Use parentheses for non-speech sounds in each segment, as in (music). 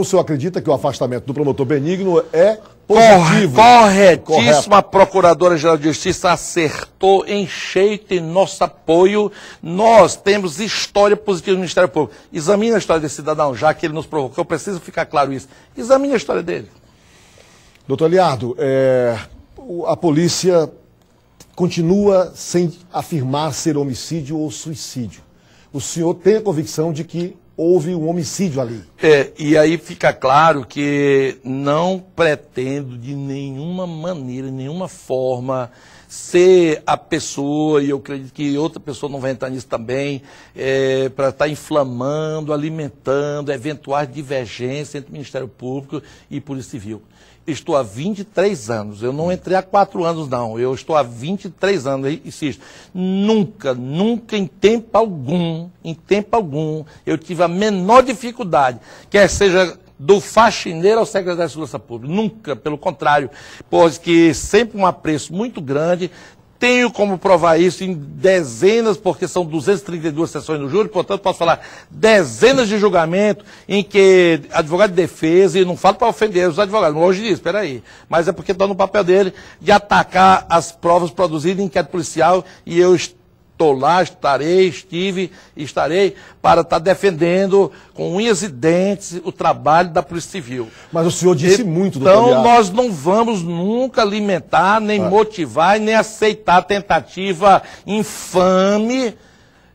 O senhor acredita que o afastamento do promotor Benigno é positivo? Corretíssimo. A Procuradora-Geral de Justiça acertou em cheio, em nosso apoio. Nós temos história positiva do Ministério Público. Examine a história desse cidadão, já que ele nos provocou, Preciso ficar claro isso. Examine a história dele. Doutor Aliardo, é... a polícia continua sem afirmar ser homicídio ou suicídio. O senhor tem a convicção de que houve um homicídio ali. É, e aí fica claro que não pretendo de nenhuma maneira, nenhuma forma ser a pessoa, e eu acredito que outra pessoa não vai entrar nisso também, é, para estar tá inflamando, alimentando eventuais divergências entre o Ministério Público e Polícia Civil. Estou há 23 anos, eu não hum. entrei há 4 anos, não, eu estou há 23 anos, insisto. Nunca, nunca, em tempo algum, em tempo algum, eu tive a menor dificuldade, quer seja do faxineiro ao secretário de Segurança Pública. Nunca, pelo contrário, pois que sempre um apreço muito grande. Tenho como provar isso em dezenas, porque são 232 sessões no júri, portanto posso falar dezenas de julgamentos em que advogado de defesa, e não falo para ofender os advogados, não hoje disso, espera aí, mas é porque está no papel dele de atacar as provas produzidas em inquérito policial e eu estou estou lá, estarei, estive e estarei para estar defendendo com unhas e dentes o trabalho da Polícia Civil. Mas o senhor disse então, muito, doutor Então, nós não vamos nunca alimentar, nem ah. motivar nem aceitar a tentativa infame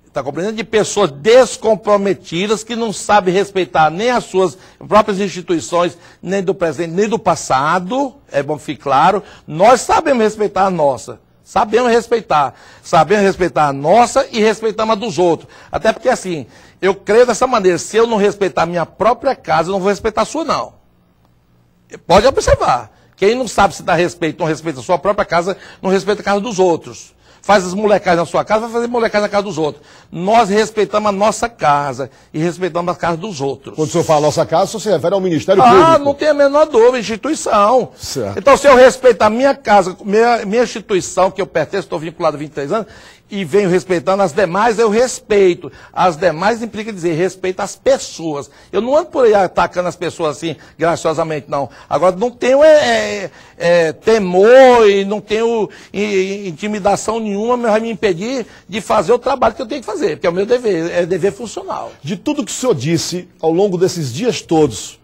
Está compreendendo? De pessoas descomprometidas que não sabem respeitar nem as suas próprias instituições, nem do presente, nem do passado. É bom que fique claro. Nós sabemos respeitar a nossa. Sabemos respeitar. Sabemos respeitar a nossa e respeitamos a dos outros. Até porque assim, eu creio dessa maneira, se eu não respeitar a minha própria casa, eu não vou respeitar a sua, não. Pode observar. Quem não sabe se dá respeito, não respeita a sua própria casa, não respeita a casa dos outros faz as molecadas na sua casa, vai fazer molecadas na casa dos outros. Nós respeitamos a nossa casa e respeitamos a casa dos outros. Quando o senhor fala nossa casa, você refere ao Ministério ah, Público. Ah, não tem a menor dúvida, instituição. Certo. Então, se eu respeitar a minha casa, minha, minha instituição, que eu pertenço, estou vinculado há 23 anos, e venho respeitando as demais, eu respeito. As demais implica dizer respeito às pessoas. Eu não ando por aí atacando as pessoas assim, graciosamente, não. Agora, não tenho é, é, é, temor e não tenho e, intimidação nenhuma, mas vai me impedir de fazer o trabalho que eu tenho que fazer, que é o meu dever, é dever funcional. De tudo que o senhor disse ao longo desses dias todos,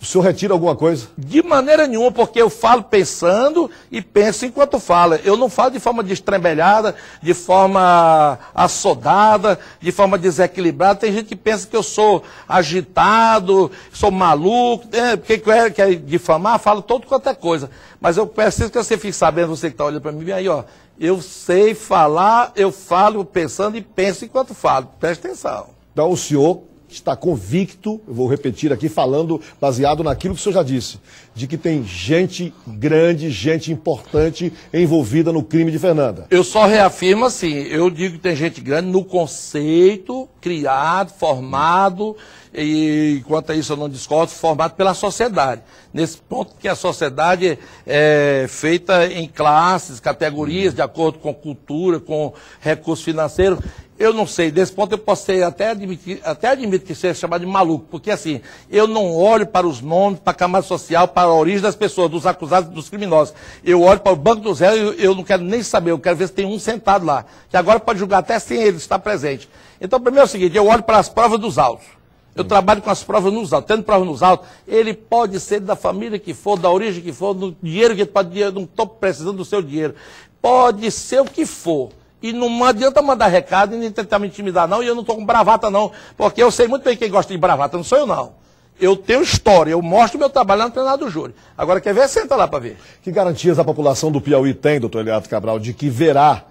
o senhor retira alguma coisa? De maneira nenhuma, porque eu falo pensando e penso enquanto falo. Eu não falo de forma destrembelhada, de forma assodada, de forma desequilibrada. Tem gente que pensa que eu sou agitado, sou maluco, é, porque é, quer, é difamar, falo todo quanto é coisa. Mas eu preciso que você fique sabendo, você que está olhando para mim, aí, ó. Eu sei falar, eu falo pensando e penso enquanto falo. Preste atenção. Então o senhor está convicto, vou repetir aqui, falando baseado naquilo que o senhor já disse, de que tem gente grande, gente importante envolvida no crime de Fernanda. Eu só reafirmo assim, eu digo que tem gente grande no conceito criado, formado, e quanto a isso eu não discordo, formado pela sociedade. Nesse ponto que a sociedade é feita em classes, categorias, de acordo com cultura, com recursos financeiros, eu não sei, desse ponto eu posso até, admitir, até admito que seja chamado de maluco, porque assim, eu não olho para os nomes, para a camada social, para a origem das pessoas, dos acusados, dos criminosos. Eu olho para o Banco do Zé, eu, eu não quero nem saber, eu quero ver se tem um sentado lá, que agora pode julgar até sem ele estar presente. Então, primeiro é o seguinte, eu olho para as provas dos autos. Eu trabalho com as provas nos autos. Tendo provas nos autos, ele pode ser da família que for, da origem que for, do dinheiro que ele pode, não estou precisando do seu dinheiro. Pode ser o que for. E não adianta mandar recado e nem tentar me intimidar, não. E eu não estou com bravata, não. Porque eu sei muito bem quem gosta de bravata, não sou eu, não. Eu tenho história, eu mostro meu trabalho no treinado do júri. Agora, quer ver? Senta lá para ver. Que garantias a população do Piauí tem, doutor Eliato Cabral, de que verá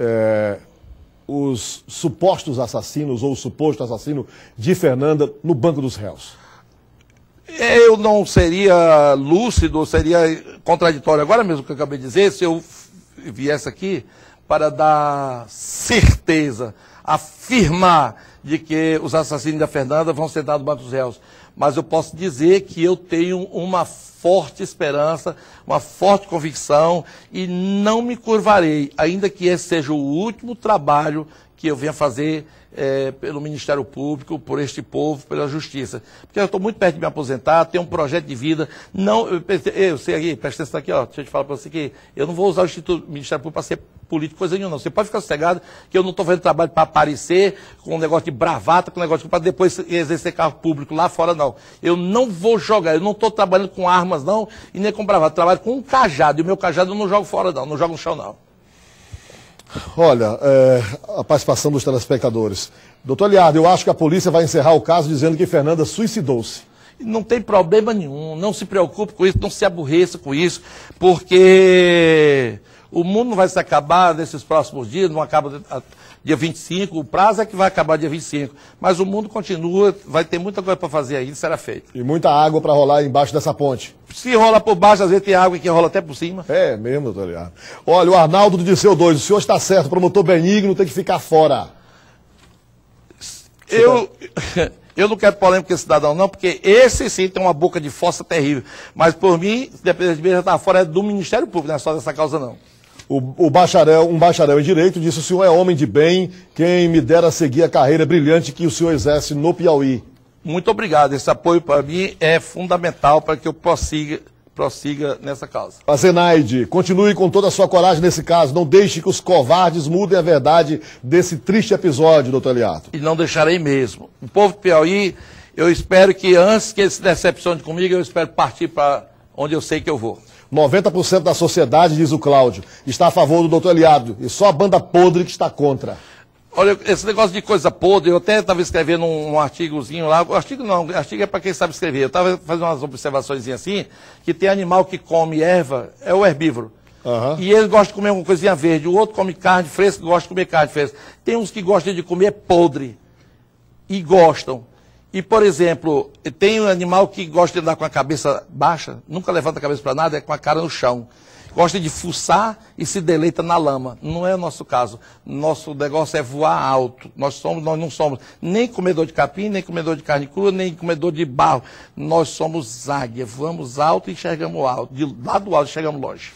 é, os supostos assassinos ou o suposto assassino de Fernanda no banco dos réus? Eu não seria lúcido, seria contraditório agora mesmo que eu acabei de dizer, se eu viesse aqui para dar certeza, afirmar de que os assassinos da Fernanda vão ser dados para os réus. Mas eu posso dizer que eu tenho uma forte esperança, uma forte convicção e não me curvarei, ainda que esse seja o último trabalho que eu venha fazer é, pelo Ministério Público, por este povo, pela Justiça. Porque eu estou muito perto de me aposentar, tenho um projeto de vida. Não, eu, eu sei aqui, presta atenção aqui, ó, deixa eu te falar para você que eu não vou usar o Instituto Ministério Público para ser político, coisa nenhuma, não. Você pode ficar sossegado que eu não estou fazendo trabalho para aparecer, com um negócio de bravata, com um negócio para depois exercer carro público lá fora, não. Eu não vou jogar, eu não estou trabalhando com armas, não, e nem com bravata. trabalho com um cajado, e o meu cajado eu não jogo fora, não, não jogo no chão, não. Olha, é, a participação dos telespectadores. Doutor Liardo, eu acho que a polícia vai encerrar o caso dizendo que Fernanda suicidou-se. Não tem problema nenhum, não se preocupe com isso, não se aborreça com isso, porque o mundo não vai se acabar nesses próximos dias, não acaba dia 25, o prazo é que vai acabar dia 25. Mas o mundo continua, vai ter muita coisa para fazer ainda, será feito. E muita água para rolar embaixo dessa ponte. Se rola por baixo, às vezes tem água que rola até por cima. É mesmo, tá doutor Olha, o Arnaldo do Disseu 2, o senhor está certo, o promotor Benigno tem que ficar fora. Eu, tá- (laughs) eu não quero polêmica com esse cidadão, não, porque esse sim tem uma boca de fossa terrível. Mas por mim, se de mim, já está fora é do Ministério Público, não é só dessa causa, não. O, o bacharel, um bacharel em direito disse: "O senhor é homem de bem, quem me dera seguir a carreira brilhante que o senhor exerce no Piauí". Muito obrigado. Esse apoio para mim é fundamental para que eu prossiga prossiga nessa causa. A Zenaide, continue com toda a sua coragem nesse caso. Não deixe que os covardes mudem a verdade desse triste episódio, doutor Eliato. E não deixarei mesmo. O povo do Piauí, eu espero que antes que eles se decepcione comigo, eu espero partir para onde eu sei que eu vou. 90% da sociedade, diz o Cláudio, está a favor do doutor Eliado e só a banda podre que está contra. Olha, esse negócio de coisa podre, eu até estava escrevendo um, um, artigozinho lá, artigo não, artigo é para quem sabe escrever. Eu estava fazendo umas observações assim, que tem animal que come erva, é o herbívoro. Uhum. E ele gosta de comer uma coisinha verde, o outro come carne fresca, gosta de comer carne fresca. Tem uns que gostam de comer podre e gostam. E, por exemplo, tem um animal que gosta de andar com a cabeça baixa, nunca levanta a cabeça para nada, é com a cara no chão. Gosta de fuçar e se deleita na lama. Não é o nosso caso. Nosso negócio é voar alto. Nós somos, nós não somos nem comedor de capim, nem comedor de carne crua, nem comedor de barro. Nós somos águia. Voamos alto e enxergamos alto. De lado alto enxergamos longe.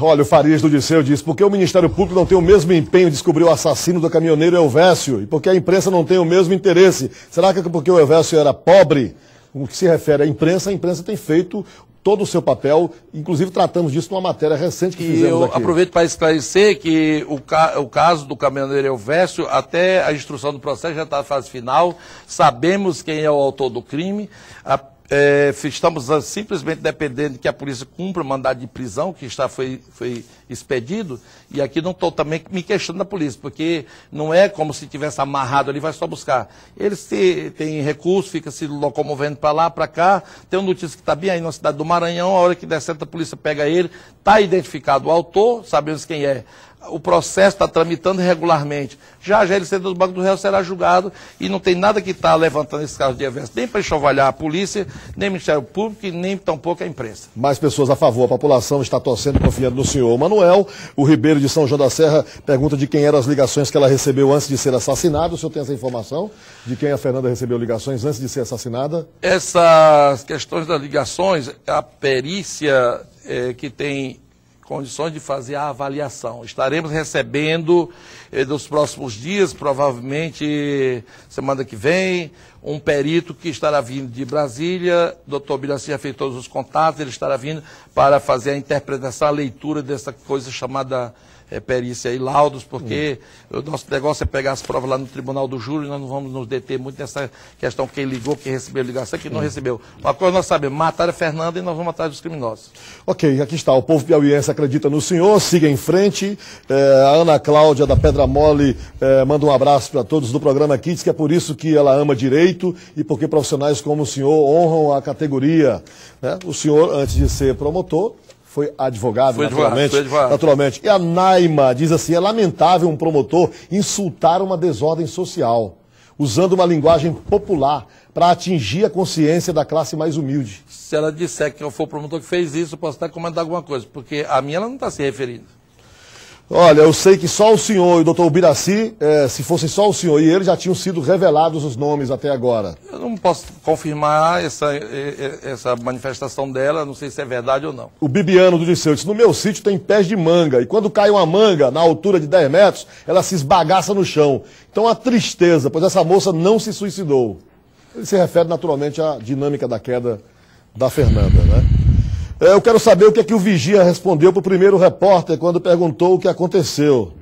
Olha, o Farias do Disseu diz, por que o Ministério Público não tem o mesmo empenho em descobrir o assassino do caminhoneiro Elvésio? E por que a imprensa não tem o mesmo interesse? Será que é porque o Elvésio era pobre? O que se refere à imprensa, a imprensa tem feito todo o seu papel, inclusive tratamos disso numa matéria recente que e fizemos eu aqui. aproveito para esclarecer que o, ca... o caso do caminhoneiro Elvésio, até a instrução do processo já está na fase final, sabemos quem é o autor do crime, a é, estamos simplesmente dependendo que a polícia cumpra o mandado de prisão que está foi, foi expedido. E aqui não estou também me questionando da polícia, porque não é como se tivesse amarrado ali, vai só buscar. Eles têm, têm recursos, fica se locomovendo para lá, para cá. Tem uma notícia que está bem aí na cidade do Maranhão, a hora que der certo a polícia pega ele, está identificado o autor, sabemos quem é o processo está tramitando regularmente. Já a sendo do Banco do Real será julgado e não tem nada que está levantando esse caso de eventos, nem para enxovalhar a polícia, nem o Ministério Público e nem tampouco a imprensa. Mais pessoas a favor, a população está torcendo confiando no senhor Manuel. O Ribeiro de São João da Serra pergunta de quem eram as ligações que ela recebeu antes de ser assassinada. O senhor tem essa informação? De quem a Fernanda recebeu ligações antes de ser assassinada? Essas questões das ligações, a perícia é, que tem condições de fazer a avaliação. Estaremos recebendo eh, nos próximos dias, provavelmente semana que vem, um perito que estará vindo de Brasília, doutor Biracinha fez todos os contatos, ele estará vindo para fazer a interpretação, a leitura dessa coisa chamada é, perícia e laudos, porque hum. o nosso negócio é pegar as provas lá no tribunal do júri, nós não vamos nos deter muito nessa questão quem ligou, quem recebeu ligação, quem hum. não recebeu. Uma coisa nós sabemos, mataram a Fernanda e nós vamos atrás dos criminosos. Ok, aqui está, o povo piauiense acredita no senhor, siga em frente. É, a Ana Cláudia da Pedra Mole é, manda um abraço para todos do programa aqui, diz que é por isso que ela ama direito e porque profissionais como o senhor honram a categoria. Né? O senhor, antes de ser promotor, foi advogado, foi naturalmente. Advogado, foi advogado. Naturalmente. E a Naima diz assim: é lamentável um promotor insultar uma desordem social, usando uma linguagem popular para atingir a consciência da classe mais humilde. Se ela disser que eu for promotor que fez isso, eu posso até comentar alguma coisa, porque a minha ela não está se referindo. Olha, eu sei que só o senhor e o doutor Ubiraci, é, se fosse só o senhor e ele, já tinham sido revelados os nomes até agora. Eu não posso confirmar essa, essa manifestação dela, não sei se é verdade ou não. O Bibiano do Disseu disse, no meu sítio tem pés de manga, e quando cai uma manga na altura de 10 metros, ela se esbagaça no chão. Então a tristeza, pois essa moça não se suicidou. Ele se refere naturalmente à dinâmica da queda da Fernanda, né? É, eu quero saber o que é que o vigia respondeu para o primeiro repórter quando perguntou o que aconteceu.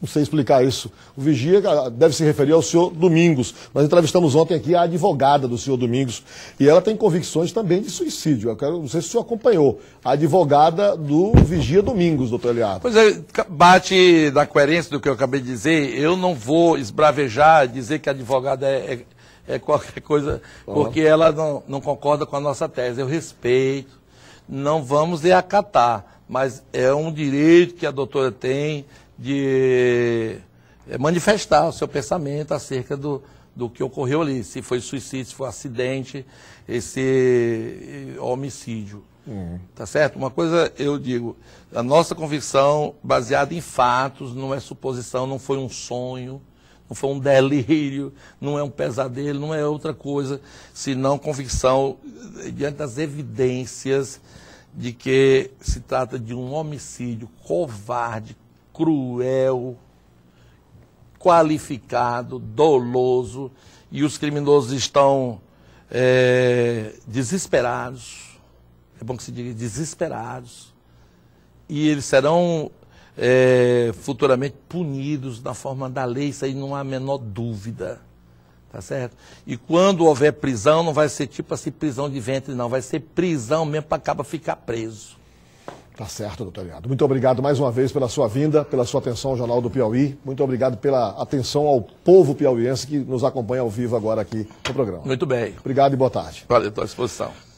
Não sei explicar isso. O vigia ah, deve se referir ao senhor Domingos. Nós entrevistamos ontem aqui a advogada do senhor Domingos e ela tem convicções também de suicídio. Eu quero, não sei se o senhor acompanhou. A advogada do vigia Domingos, doutor Eliado. Pois é, bate na coerência do que eu acabei de dizer. Eu não vou esbravejar, dizer que a advogada é, é, é qualquer coisa, porque ela não, não concorda com a nossa tese. Eu respeito não vamos é acatar, mas é um direito que a doutora tem de eh, manifestar o seu pensamento acerca do, do que ocorreu ali, se foi suicídio, se foi acidente, esse eh, homicídio. Uhum. Tá certo? Uma coisa eu digo, a nossa convicção baseada em fatos, não é suposição, não foi um sonho não foi um delírio, não é um pesadelo, não é outra coisa, senão convicção diante das evidências de que se trata de um homicídio covarde, cruel, qualificado, doloso, e os criminosos estão é, desesperados, é bom que se diga desesperados, e eles serão é, futuramente punidos na forma da lei, isso aí não há a menor dúvida. Tá certo? E quando houver prisão, não vai ser tipo assim prisão de ventre, não. Vai ser prisão mesmo para acaba ficar preso. Tá certo, doutor Leandro. Muito obrigado mais uma vez pela sua vinda, pela sua atenção ao Jornal do Piauí. Muito obrigado pela atenção ao povo piauiense que nos acompanha ao vivo agora aqui no programa. Muito bem. Obrigado e boa tarde. Valeu, estou à disposição.